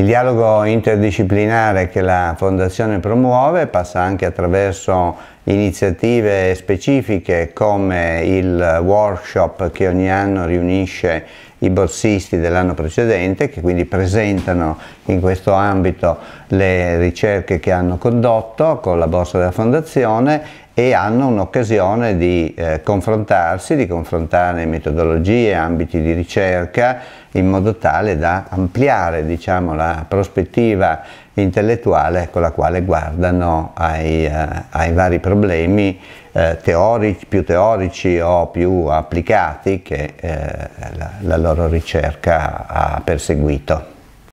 Il dialogo interdisciplinare che la Fondazione promuove passa anche attraverso iniziative specifiche come il workshop che ogni anno riunisce i borsisti dell'anno precedente che quindi presentano in questo ambito le ricerche che hanno condotto con la borsa della fondazione e hanno un'occasione di eh, confrontarsi, di confrontare metodologie, ambiti di ricerca in modo tale da ampliare diciamo, la prospettiva intellettuale con ecco, la quale guardano ai, eh, ai vari problemi eh, teorici, più teorici o più applicati che eh, la, la loro ricerca ha perseguito.